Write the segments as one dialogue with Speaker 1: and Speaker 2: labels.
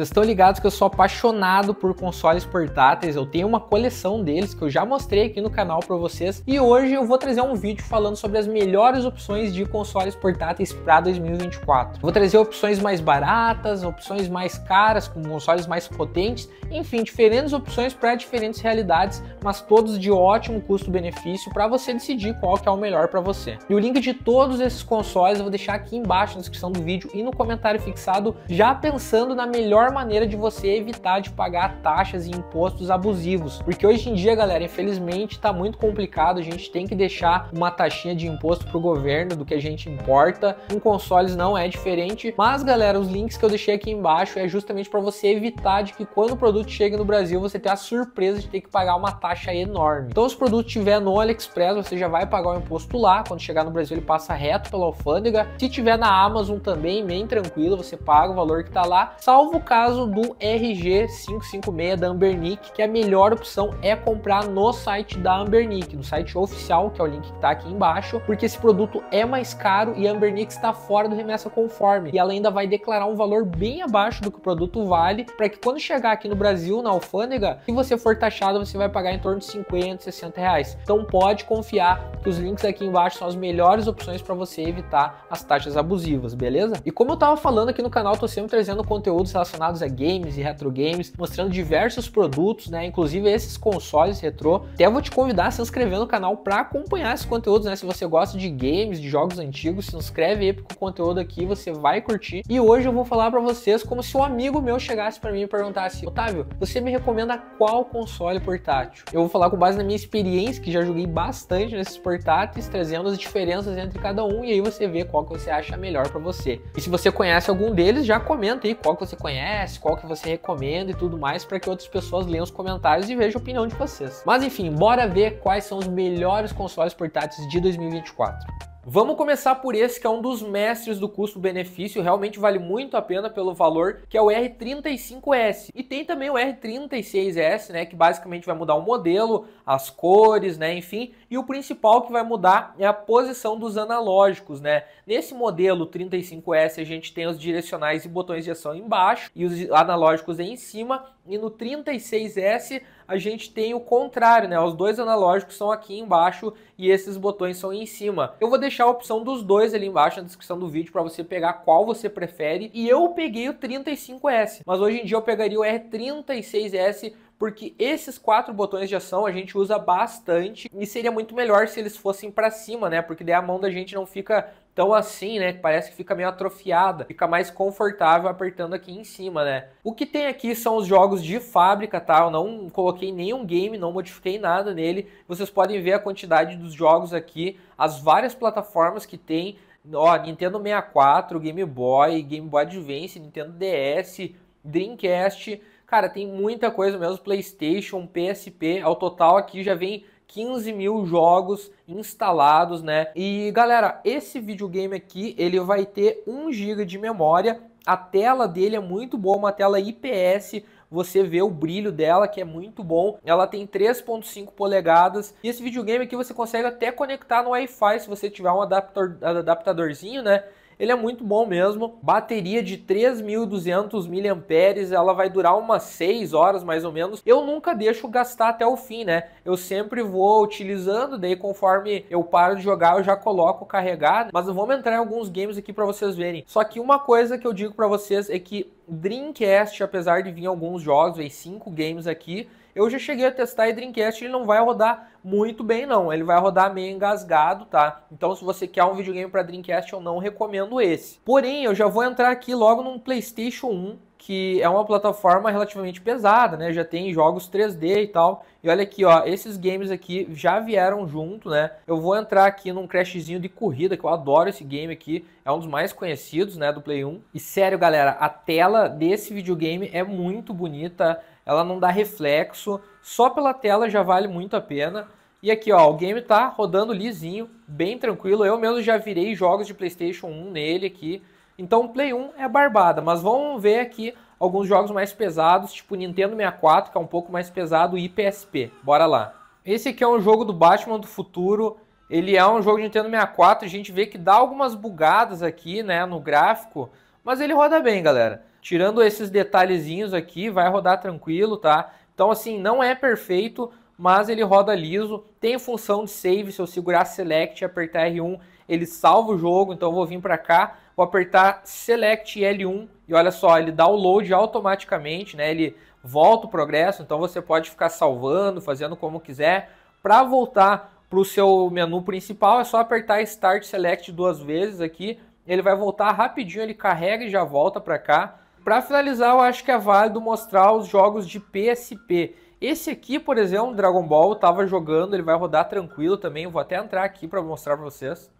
Speaker 1: Vocês estão ligados que eu sou apaixonado por consoles portáteis, eu tenho uma coleção deles que eu já mostrei aqui no canal para vocês e hoje eu vou trazer um vídeo falando sobre as melhores opções de consoles portáteis para 2024. Vou trazer opções mais baratas, opções mais caras, com consoles mais potentes, enfim, diferentes opções para diferentes realidades, mas todos de ótimo custo-benefício para você decidir qual que é o melhor para você. E o link de todos esses consoles eu vou deixar aqui embaixo na descrição do vídeo e no comentário fixado, já pensando na melhor maneira de você evitar de pagar taxas e impostos abusivos. Porque hoje em dia, galera, infelizmente está muito complicado, a gente tem que deixar uma taxinha de imposto para o governo do que a gente importa. Com consoles não é diferente, mas galera, os links que eu deixei aqui embaixo é justamente para você evitar de que quando o produto chega no Brasil, você tenha a surpresa de ter que pagar uma taxa enorme. Então, se o produto estiver no AliExpress, você já vai pagar o imposto lá, quando chegar no Brasil ele passa reto pela alfândega. Se tiver na Amazon também, bem tranquilo, você paga o valor que está lá, salvo o caso caso do RG556 da Ambernic, que a melhor opção é comprar no site da Ambernic, no site oficial, que é o link que está aqui embaixo, porque esse produto é mais caro e a Ambernic está fora do remessa conforme. E ela ainda vai declarar um valor bem abaixo do que o produto vale, para que quando chegar aqui no Brasil, na alfândega, se você for taxado, você vai pagar em torno de 50, 60 reais. Então pode confiar que os links aqui embaixo são as melhores opções para você evitar as taxas abusivas, beleza? E como eu estava falando aqui no canal, tô sempre trazendo conteúdos relacionado relacionados a games e retro games, mostrando diversos produtos, né? Inclusive esses consoles retrô. Até vou te convidar a se inscrever no canal para acompanhar esses conteúdos, né? Se você gosta de games, de jogos antigos, se inscreve aí porque o conteúdo aqui você vai curtir. E hoje eu vou falar para vocês como se um amigo meu chegasse para mim e perguntasse: "Otávio, você me recomenda qual console portátil?". Eu vou falar com base na minha experiência, que já joguei bastante nesses portáteis, trazendo as diferenças entre cada um e aí você vê qual que você acha melhor para você. E se você conhece algum deles, já comenta aí qual que você conhece conhece, qual que você recomenda e tudo mais, para que outras pessoas leiam os comentários e vejam a opinião de vocês. Mas enfim, bora ver quais são os melhores consoles portáteis de 2024. Vamos começar por esse que é um dos mestres do custo-benefício, realmente vale muito a pena pelo valor, que é o R35S. E tem também o R36S, né, que basicamente vai mudar o modelo, as cores, né, enfim, e o principal que vai mudar é a posição dos analógicos, né? Nesse modelo 35S a gente tem os direcionais e botões de ação embaixo e os analógicos em cima, e no 36S a gente tem o contrário, né? Os dois analógicos são aqui embaixo e esses botões são em cima. Eu vou deixar a opção dos dois ali embaixo na descrição do vídeo para você pegar qual você prefere. E eu peguei o 35S, mas hoje em dia eu pegaria o R36S porque esses quatro botões de ação a gente usa bastante e seria muito melhor se eles fossem para cima, né? Porque daí a mão da gente não fica então assim, né, parece que fica meio atrofiada, fica mais confortável apertando aqui em cima, né? O que tem aqui são os jogos de fábrica, tá? Eu não coloquei nenhum game, não modifiquei nada nele. Vocês podem ver a quantidade dos jogos aqui, as várias plataformas que tem, ó, Nintendo 64, Game Boy, Game Boy Advance, Nintendo DS, Dreamcast, cara, tem muita coisa mesmo, PlayStation, PSP, ao total aqui já vem 15 mil jogos instalados, né? E galera, esse videogame aqui, ele vai ter 1 GB de memória. A tela dele é muito boa, uma tela IPS você vê o brilho dela, que é muito bom. Ela tem 3.5 polegadas. E esse videogame aqui você consegue até conectar no Wi-Fi se você tiver um adaptador, adaptadorzinho, né? ele é muito bom mesmo. Bateria de 3.200 mAh, ela vai durar umas 6 horas mais ou menos. Eu nunca deixo gastar até o fim, né? Eu sempre vou utilizando, daí conforme eu paro de jogar, eu já coloco carregado. Mas vou entrar em alguns games aqui para vocês verem. Só que uma coisa que eu digo para vocês é que Dreamcast, apesar de vir alguns jogos, veio 5 games aqui, eu já cheguei a testar e Dreamcast ele não vai rodar muito bem não, ele vai rodar meio engasgado, tá? Então se você quer um videogame para Dreamcast eu não recomendo esse. Porém, eu já vou entrar aqui logo num PlayStation 1, que é uma plataforma relativamente pesada, né? Já tem jogos 3D e tal. E olha aqui, ó, esses games aqui já vieram junto, né? Eu vou entrar aqui num crashzinho de corrida, que eu adoro esse game aqui, é um dos mais conhecidos, né, do Play 1. E sério, galera, a tela desse videogame é muito bonita, ela não dá reflexo, só pela tela já vale muito a pena. E aqui, ó, o game tá rodando lisinho, bem tranquilo. Eu mesmo já virei jogos de PlayStation 1 nele aqui. Então, Play 1 é barbada, mas vamos ver aqui alguns jogos mais pesados, tipo Nintendo 64, que é um pouco mais pesado, e PSP. Bora lá. Esse aqui é um jogo do Batman do futuro. Ele é um jogo de Nintendo 64, a gente vê que dá algumas bugadas aqui, né, no gráfico, mas ele roda bem, galera. Tirando esses detalhezinhos aqui, vai rodar tranquilo, tá? Então, assim, não é perfeito, mas ele roda liso. Tem função de save, se eu segurar Select e apertar R1, ele salva o jogo. Então, eu vou vir para cá, vou apertar Select L1 e olha só, ele dá o load automaticamente, né? Ele volta o progresso, então você pode ficar salvando, fazendo como quiser. Para voltar para o seu menu principal, é só apertar Start Select duas vezes aqui, ele vai voltar rapidinho, ele carrega e já volta para cá. Para finalizar, eu acho que é válido mostrar os jogos de PSP. Esse aqui, por exemplo, Dragon Ball, estava tava jogando, ele vai rodar tranquilo também. Eu vou até entrar aqui para mostrar para vocês.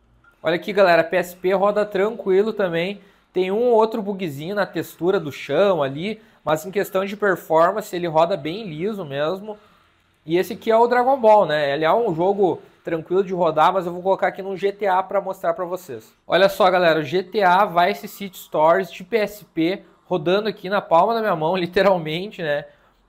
Speaker 1: Olha aqui, galera, PSP roda tranquilo também. Tem um ou outro bugzinho na textura do chão ali, mas em questão de performance ele roda bem liso mesmo. E esse aqui é o Dragon Ball, né? Ele é um jogo tranquilo de rodar, mas eu vou colocar aqui no GTA para mostrar para vocês. Olha só, galera, o GTA Vice City Stories de PSP rodando aqui na palma da minha mão, literalmente, né?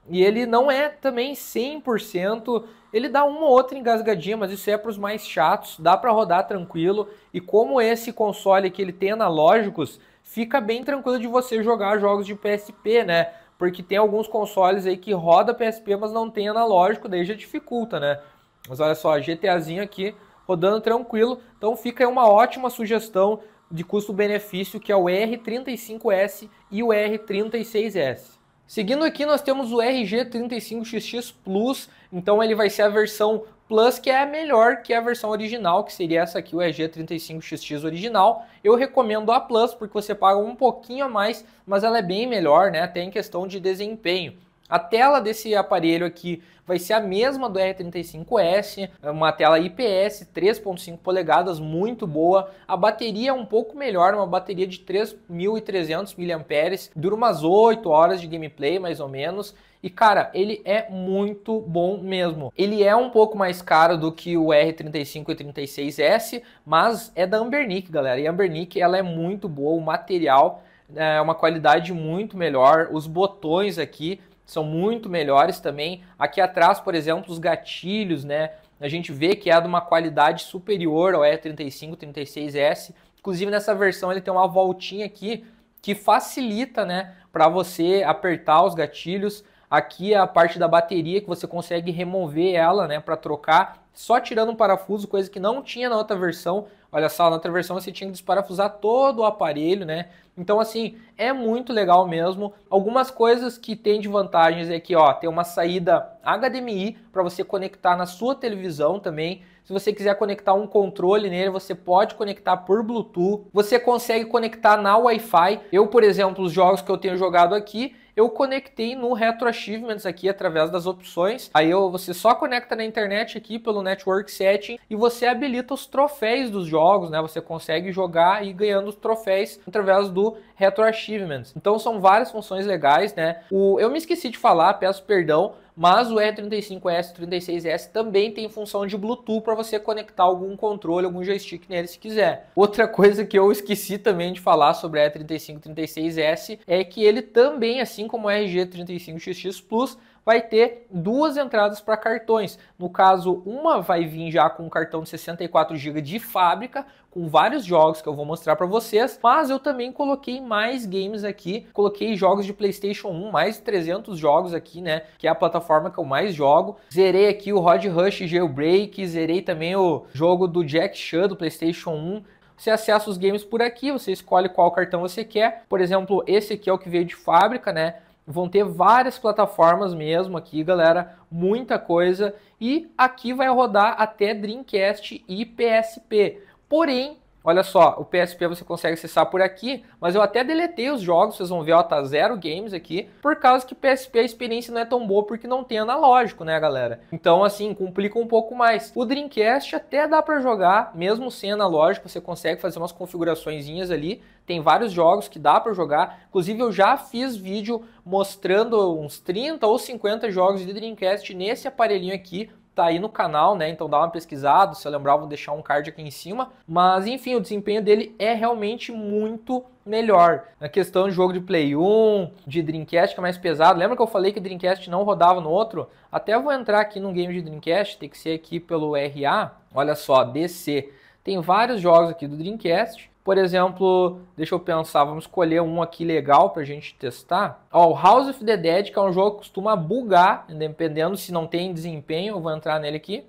Speaker 1: E ele não é também 100%, ele dá uma ou outra engasgadinha, mas isso é para os mais chatos, dá para rodar tranquilo. E como esse console que ele tem analógicos, fica bem tranquilo de você jogar jogos de PSP, né? Porque tem alguns consoles aí que roda PSP, mas não tem analógico, daí já dificulta, né? Mas olha só, GTAzinho aqui rodando tranquilo. Então fica aí uma ótima sugestão de custo-benefício que é o R35S e o R36S. Seguindo aqui, nós temos o RG35XX Plus, então ele vai ser a versão Plus, que é a melhor que a versão original, que seria essa aqui, o rg 35 xx original. Eu recomendo a Plus, porque você paga um pouquinho a mais, mas ela é bem melhor, né, até em questão de desempenho. A tela desse aparelho aqui vai ser a mesma do R35S, é uma tela IPS 3.5 polegadas, muito boa. A bateria é um pouco melhor, uma bateria de 3.300 mAh, dura umas 8 horas de gameplay mais ou menos. E cara, ele é muito bom mesmo. Ele é um pouco mais caro do que o R35 e 36S, mas é da Ambernic, galera. E a Ambernic ela é muito boa, o material é uma qualidade muito melhor. Os botões aqui são muito melhores também. Aqui atrás, por exemplo, os gatilhos, né? A gente vê que é de uma qualidade superior ao E35, 36S. Inclusive nessa versão ele tem uma voltinha aqui que facilita, né, para você apertar os gatilhos Aqui é a parte da bateria que você consegue remover ela, né, para trocar, só tirando um parafuso, coisa que não tinha na outra versão. Olha só, na outra versão você tinha que desparafusar todo o aparelho, né? Então assim, é muito legal mesmo. Algumas coisas que tem de vantagens é que, ó, tem uma saída HDMI para você conectar na sua televisão também. Se você quiser conectar um controle nele, você pode conectar por Bluetooth. Você consegue conectar na Wi-Fi. Eu, por exemplo, os jogos que eu tenho jogado aqui, eu conectei no Retro Achievements aqui através das opções. Aí eu, você só conecta na internet aqui pelo Network Setting e você habilita os troféus dos jogos, né? Você consegue jogar e ganhando os troféus através do Retro Achievements. Então são várias funções legais, né? O, eu me esqueci de falar, peço perdão, mas o R35S, 36S também tem função de Bluetooth para você conectar algum controle, algum joystick nele se quiser. Outra coisa que eu esqueci também de falar sobre o R35 36S é que ele também, assim como o RG35XX Plus, vai ter duas entradas para cartões. No caso, uma vai vir já com um cartão de 64 GB de fábrica, com vários jogos que eu vou mostrar para vocês, mas eu também coloquei mais games aqui, coloquei jogos de PlayStation 1, mais de 300 jogos aqui, né, que é a plataforma que eu mais jogo. Zerei aqui o Rod Rush Jailbreak, zerei também o jogo do Jack Chan do PlayStation 1, você acessa os games por aqui, você escolhe qual cartão você quer. Por exemplo, esse aqui é o que veio de fábrica, né? Vão ter várias plataformas mesmo aqui, galera, muita coisa. E aqui vai rodar até Dreamcast e PSP. Porém, olha só, o PSP você consegue acessar por aqui, mas eu até deletei os jogos, vocês vão ver, ó, tá zero games aqui, por causa que PSP a experiência não é tão boa porque não tem analógico, né, galera? Então, assim, complica um pouco mais. O Dreamcast até dá para jogar, mesmo sem analógico, você consegue fazer umas configuraçõezinhas ali, tem vários jogos que dá para jogar. Inclusive, eu já fiz vídeo mostrando uns 30 ou 50 jogos de Dreamcast nesse aparelhinho aqui, tá aí no canal, né? Então dá uma pesquisada, se eu lembrar, vou deixar um card aqui em cima. Mas enfim, o desempenho dele é realmente muito melhor. Na questão de jogo de Play 1, de Dreamcast, que é mais pesado. Lembra que eu falei que Dreamcast não rodava no outro? Até vou entrar aqui num game de Dreamcast, tem que ser aqui pelo RA. Olha só, DC tem vários jogos aqui do Dreamcast. Por exemplo, deixa eu pensar, vamos escolher um aqui legal pra gente testar. Ó, o House of the Dead, que é um jogo que costuma bugar, dependendo se não tem desempenho, eu vou entrar nele aqui.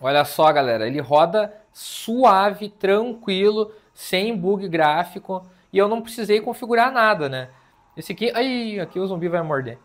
Speaker 1: Olha só, galera, ele roda suave, tranquilo, sem bug gráfico, e eu não precisei configurar nada, né? Esse aqui, aí, aqui o zumbi vai morder.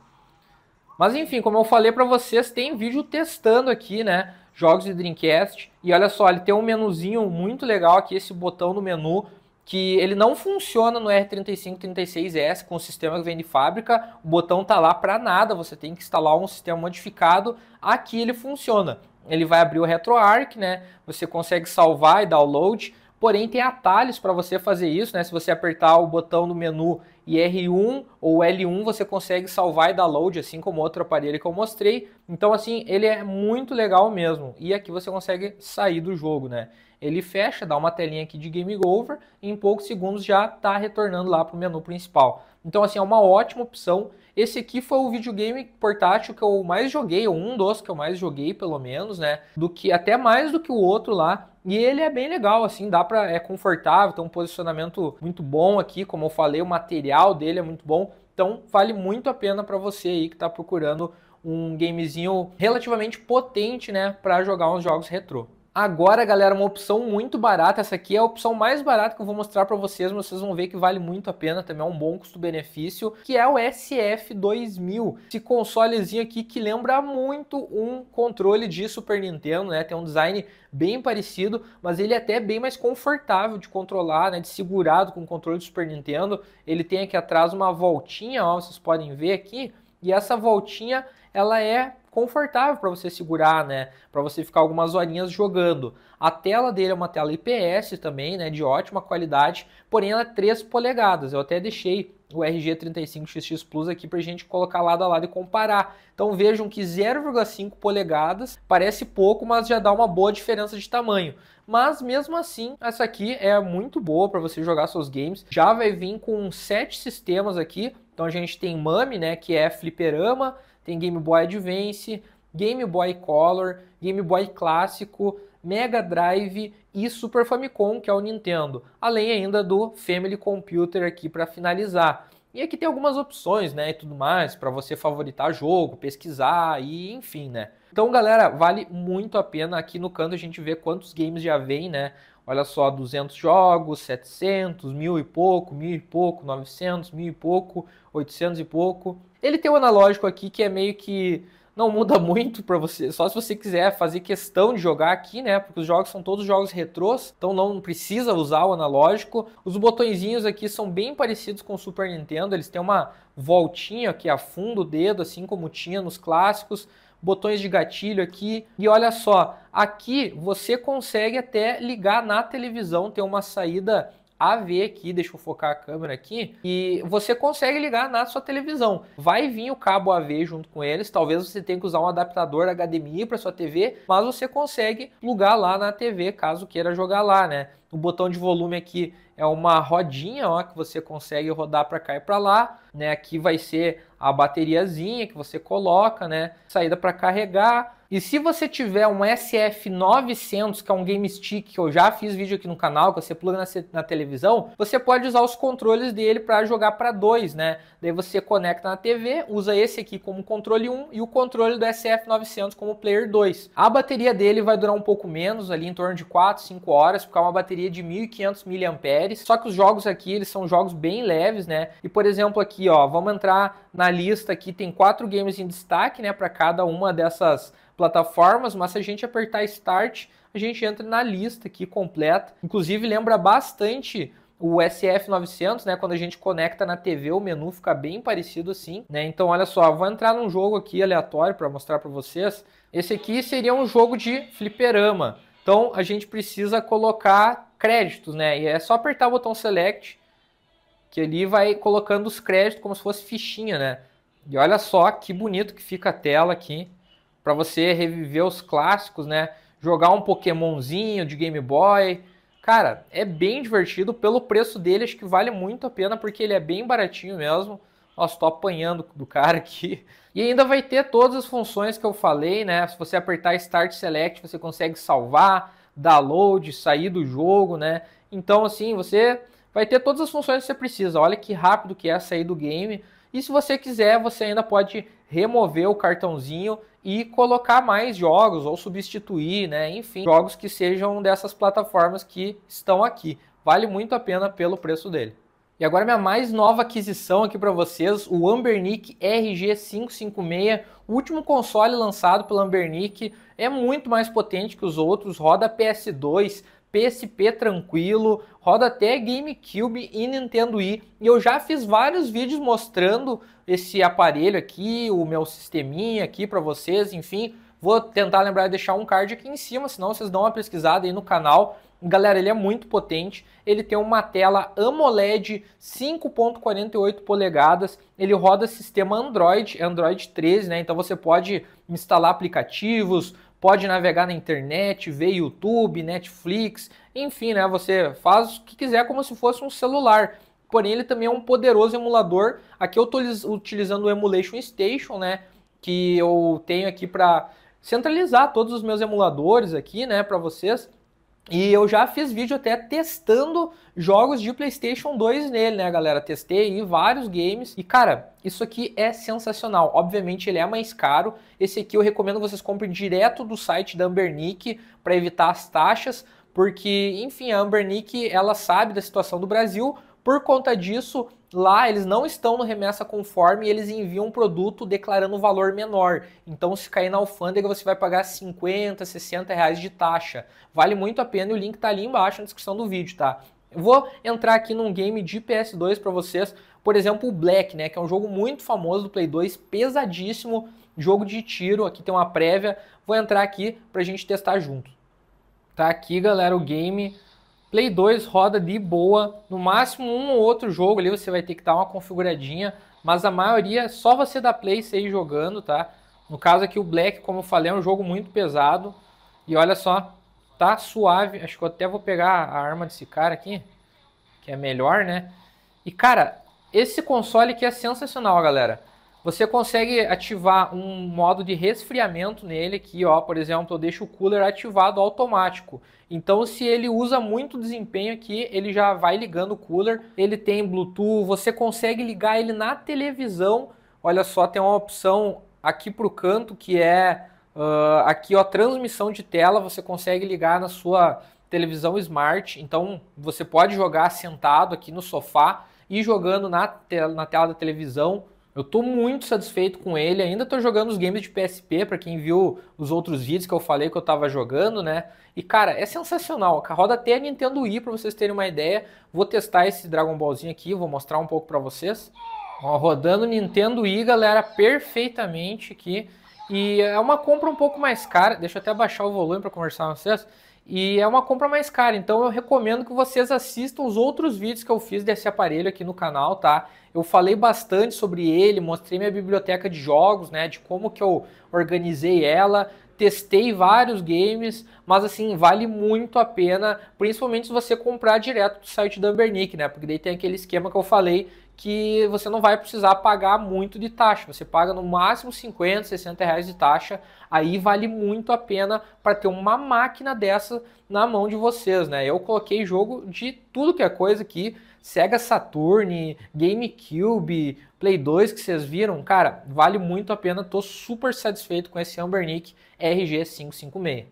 Speaker 1: Mas enfim, como eu falei para vocês, tem vídeo testando aqui, né? jogos de Dreamcast. E olha só, ele tem um menuzinho muito legal aqui, esse botão no menu, que ele não funciona no R3536S com o sistema que vem de fábrica. O botão tá lá para nada, você tem que instalar um sistema modificado. Aqui ele funciona. Ele vai abrir o RetroArch, né? Você consegue salvar e download. Porém, tem atalhos para você fazer isso, né? Se você apertar o botão no menu e R1 ou L1 você consegue salvar e download, assim como outro aparelho que eu mostrei. Então, assim, ele é muito legal mesmo. E aqui você consegue sair do jogo, né? Ele fecha, dá uma telinha aqui de Game Over e em poucos segundos já está retornando lá para o menu principal. Então, assim, é uma ótima opção esse aqui foi o videogame portátil que eu mais joguei, ou um dos que eu mais joguei, pelo menos, né? Do que até mais do que o outro lá. E ele é bem legal, assim, dá pra. É confortável, tem um posicionamento muito bom aqui, como eu falei, o material dele é muito bom. Então vale muito a pena para você aí que tá procurando um gamezinho relativamente potente, né, para jogar uns jogos retrô. Agora, galera, uma opção muito barata. Essa aqui é a opção mais barata que eu vou mostrar para vocês, mas vocês vão ver que vale muito a pena, também é um bom custo-benefício, que é o SF2000. Esse consolezinho aqui que lembra muito um controle de Super Nintendo, né? Tem um design bem parecido, mas ele é até bem mais confortável de controlar, né? De segurado com o controle de Super Nintendo. Ele tem aqui atrás uma voltinha, ó, vocês podem ver aqui e essa voltinha, ela é confortável para você segurar, né? Para você ficar algumas horinhas jogando. A tela dele é uma tela IPS também, né? De ótima qualidade, porém ela é 3 polegadas. Eu até deixei o RG35XX Plus aqui para a gente colocar lado a lado e comparar. Então vejam que 0,5 polegadas parece pouco, mas já dá uma boa diferença de tamanho. Mas mesmo assim, essa aqui é muito boa para você jogar seus games. Já vai vir com sete sistemas aqui. Então a gente tem MAME, né, que é fliperama, tem Game Boy Advance, Game Boy Color, Game Boy Clássico, Mega Drive e Super Famicom, que é o Nintendo, além ainda do Family Computer aqui para finalizar. E aqui tem algumas opções, né, e tudo mais, para você favoritar jogo, pesquisar e enfim, né? Então, galera, vale muito a pena aqui no canto a gente ver quantos games já vem, né? Olha só, 200 jogos, 700, mil e pouco, mil e pouco, 900, mil e pouco, 800 e pouco. Ele tem o um analógico aqui que é meio que não muda muito para você, só se você quiser fazer questão de jogar aqui, né? Porque os jogos são todos jogos retrôs, então não precisa usar o analógico. Os botõezinhos aqui são bem parecidos com o Super Nintendo, eles têm uma voltinha que afunda o dedo, assim como tinha nos clássicos. Botões de gatilho aqui. E olha só, aqui você consegue até ligar na televisão, ter uma saída AV aqui, deixa eu focar a câmera aqui, e você consegue ligar na sua televisão. Vai vir o cabo AV junto com eles, talvez você tenha que usar um adaptador HDMI para sua TV, mas você consegue plugar lá na TV caso queira jogar lá, né? O botão de volume aqui é uma rodinha, ó, que você consegue rodar para cá e para lá, né? Aqui vai ser a bateriazinha que você coloca, né? Saída para carregar, e se você tiver um SF900, que é um Game Stick, que eu já fiz vídeo aqui no canal, que você pluga na, na televisão, você pode usar os controles dele para jogar para dois, né? Daí você conecta na TV, usa esse aqui como controle 1 e o controle do SF900 como player 2. A bateria dele vai durar um pouco menos, ali em torno de 4, 5 horas, porque é uma bateria de 1500 mAh. Só que os jogos aqui, eles são jogos bem leves, né? E por exemplo aqui, ó, vamos entrar na lista aqui, tem quatro games em destaque, né, para cada uma dessas plataformas, mas se a gente apertar Start, a gente entra na lista aqui completa. Inclusive, lembra bastante o SF900, né, quando a gente conecta na TV, o menu fica bem parecido assim, né? Então, olha só, vou entrar num jogo aqui aleatório para mostrar para vocês. Esse aqui seria um jogo de fliperama. Então, a gente precisa colocar créditos, né? E é só apertar o botão select que ali vai colocando os créditos como se fosse fichinha, né? E olha só que bonito que fica a tela aqui para você reviver os clássicos, né? Jogar um Pokémonzinho de Game Boy. Cara, é bem divertido pelo preço dele, acho que vale muito a pena porque ele é bem baratinho mesmo. Nossa, tô apanhando do cara aqui. E ainda vai ter todas as funções que eu falei, né? Se você apertar Start Select, você consegue salvar, download, sair do jogo, né? Então, assim, você vai ter todas as funções que você precisa. Olha que rápido que é sair do game. E se você quiser, você ainda pode remover o cartãozinho e colocar mais jogos ou substituir, né? Enfim, jogos que sejam dessas plataformas que estão aqui. Vale muito a pena pelo preço dele. E agora minha mais nova aquisição aqui para vocês, o Ambernic RG556, o último console lançado pela Ambernic, é muito mais potente que os outros, roda PS2, PSP tranquilo, roda até GameCube e Nintendo Wii. E eu já fiz vários vídeos mostrando esse aparelho aqui, o meu sisteminha aqui para vocês, enfim. Vou tentar lembrar de deixar um card aqui em cima, senão vocês dão uma pesquisada aí no canal. Galera, ele é muito potente. Ele tem uma tela AMOLED 5.48 polegadas. Ele roda sistema Android, Android 13, né? Então você pode instalar aplicativos, pode navegar na internet, ver YouTube, Netflix, enfim, né? Você faz o que quiser como se fosse um celular. Porém, ele também é um poderoso emulador. Aqui eu estou utilizando o Emulation Station, né? Que eu tenho aqui para centralizar todos os meus emuladores aqui, né? Para vocês. E eu já fiz vídeo até testando jogos de PlayStation 2 nele, né, galera? Testei vários games. E, cara, isso aqui é sensacional. Obviamente, ele é mais caro. Esse aqui eu recomendo que vocês comprem direto do site da Ambernic para evitar as taxas, porque, enfim, a Ambernic ela sabe da situação do Brasil por conta disso, lá eles não estão no remessa conforme e eles enviam um produto declarando valor menor. Então, se cair na alfândega, você vai pagar 50, 60 reais de taxa. Vale muito a pena e o link está ali embaixo na descrição do vídeo, tá? Eu vou entrar aqui num game de PS2 para vocês, por exemplo, o Black, né, que é um jogo muito famoso do Play 2, pesadíssimo, jogo de tiro, aqui tem uma prévia. Vou entrar aqui para a gente testar junto. Tá aqui, galera, o game Play 2 roda de boa, no máximo um ou outro jogo ali você vai ter que dar uma configuradinha, mas a maioria só você dá play e ir jogando, tá? No caso aqui o Black, como eu falei, é um jogo muito pesado e olha só, tá suave, acho que eu até vou pegar a arma desse cara aqui, que é melhor, né? E cara, esse console aqui é sensacional, galera. Você consegue ativar um modo de resfriamento nele aqui, ó, por exemplo, eu deixo o cooler ativado automático. Então, se ele usa muito desempenho aqui, ele já vai ligando o cooler. Ele tem Bluetooth, você consegue ligar ele na televisão. Olha só, tem uma opção aqui para o canto que é uh, aqui, ó, transmissão de tela. Você consegue ligar na sua televisão smart. Então, você pode jogar sentado aqui no sofá e jogando na na tela da televisão eu tô muito satisfeito com ele, ainda tô jogando os games de PSP, para quem viu os outros vídeos que eu falei que eu tava jogando, né? E cara, é sensacional, roda até a Nintendo Wii para vocês terem uma ideia. Vou testar esse Dragon Ballzinho aqui, vou mostrar um pouco para vocês. Ó, rodando Nintendo Wii, galera, perfeitamente aqui. E é uma compra um pouco mais cara, deixa eu até baixar o volume para conversar com vocês. E é uma compra mais cara, então eu recomendo que vocês assistam os outros vídeos que eu fiz desse aparelho aqui no canal, tá? Eu falei bastante sobre ele, mostrei minha biblioteca de jogos, né, de como que eu organizei ela, testei vários games, mas assim, vale muito a pena, principalmente se você comprar direto do site da Ambernick, né? Porque daí tem aquele esquema que eu falei que você não vai precisar pagar muito de taxa. Você paga no máximo 50, 60 reais de taxa. Aí vale muito a pena para ter uma máquina dessa na mão de vocês, né? Eu coloquei jogo de tudo que é coisa aqui. Sega Saturn, GameCube, Play 2 que vocês viram, cara, vale muito a pena. Tô super satisfeito com esse Ambernick RG556.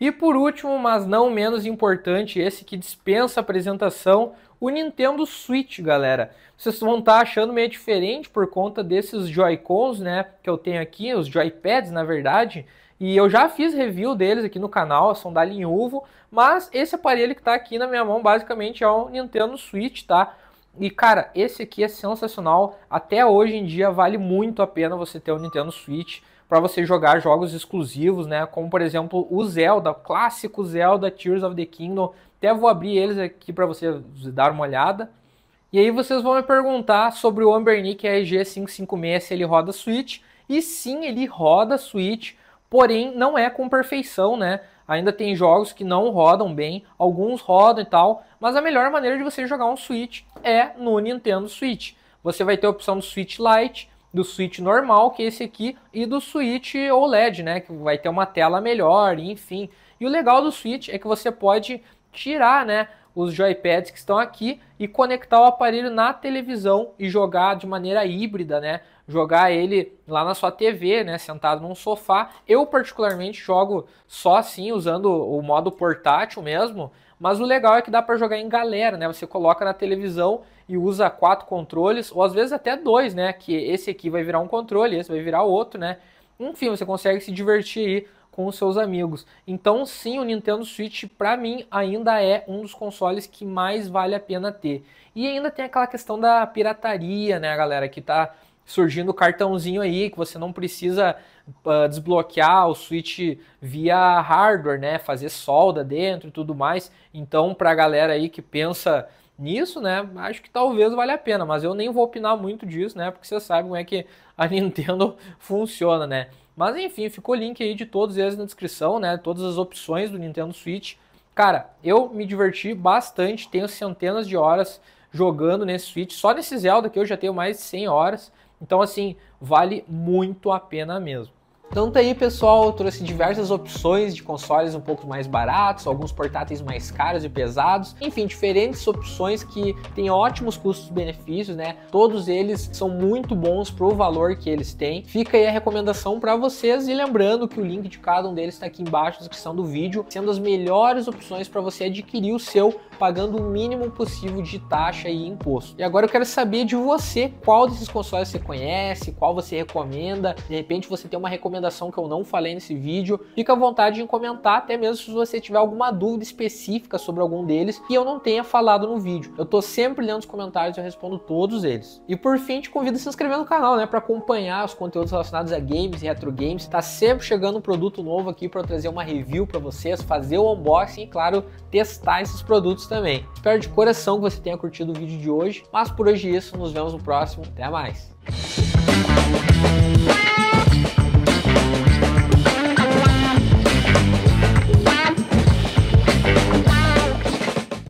Speaker 1: E por último, mas não menos importante, esse que dispensa apresentação, o Nintendo Switch, galera. Vocês vão estar tá achando meio diferente por conta desses Joy-Cons, né, que eu tenho aqui, os Joypads, na verdade. E eu já fiz review deles aqui no canal, são da linha Uvo, mas esse aparelho que está aqui na minha mão basicamente é o Nintendo Switch, tá? E cara, esse aqui é sensacional, até hoje em dia vale muito a pena você ter o um Nintendo Switch para você jogar jogos exclusivos, né? Como por exemplo o Zelda, o clássico Zelda Tears of the Kingdom. Até vou abrir eles aqui para você dar uma olhada. E aí vocês vão me perguntar sobre o Ambernic RG556 se ele roda Switch. E sim, ele roda Switch, porém não é com perfeição, né? Ainda tem jogos que não rodam bem, alguns rodam e tal, mas a melhor maneira de você jogar um Switch é no Nintendo Switch. Você vai ter a opção do Switch Lite, do Switch normal, que é esse aqui, e do Switch OLED, né? Que vai ter uma tela melhor, enfim. E o legal do Switch é que você pode tirar, né? Os joypads que estão aqui e conectar o aparelho na televisão e jogar de maneira híbrida, né? Jogar ele lá na sua TV, né? Sentado num sofá. Eu, particularmente, jogo só assim, usando o modo portátil mesmo. Mas o legal é que dá para jogar em galera, né? Você coloca na televisão e usa quatro controles, ou às vezes até dois, né? Que esse aqui vai virar um controle, esse vai virar outro, né? Enfim, você consegue se divertir aí com os seus amigos. Então, sim, o Nintendo Switch, para mim, ainda é um dos consoles que mais vale a pena ter. E ainda tem aquela questão da pirataria, né, galera, que tá surgindo o cartãozinho aí que você não precisa uh, desbloquear o Switch via hardware, né? Fazer solda dentro e tudo mais. Então, para a galera aí que pensa nisso, né, acho que talvez valha a pena, mas eu nem vou opinar muito disso, né, porque você sabe como é que a Nintendo funciona, né. Mas enfim, ficou o link aí de todos eles na descrição, né, todas as opções do Nintendo Switch. Cara, eu me diverti bastante, tenho centenas de horas jogando nesse Switch, só nesse Zelda que eu já tenho mais de 100 horas, então assim, vale muito a pena mesmo. Então tá aí pessoal, eu trouxe diversas opções de consoles um pouco mais baratos, alguns portáteis mais caros e pesados, enfim, diferentes opções que têm ótimos custos-benefícios, né? Todos eles são muito bons pro valor que eles têm. Fica aí a recomendação para vocês e lembrando que o link de cada um deles está aqui embaixo na descrição do vídeo, sendo as melhores opções para você adquirir o seu pagando o mínimo possível de taxa e imposto. E agora eu quero saber de você qual desses consoles você conhece, qual você recomenda. De repente você tem uma recomendação recomendação que eu não falei nesse vídeo. Fica à vontade em comentar, até mesmo se você tiver alguma dúvida específica sobre algum deles que eu não tenha falado no vídeo. Eu tô sempre lendo os comentários e eu respondo todos eles. E por fim, te convido a se inscrever no canal, né, para acompanhar os conteúdos relacionados a games e retro games. Tá sempre chegando um produto novo aqui para trazer uma review para vocês, fazer o unboxing e claro, testar esses produtos também. Espero de coração que você tenha curtido o vídeo de hoje, mas por hoje é isso, nos vemos no próximo. Até mais.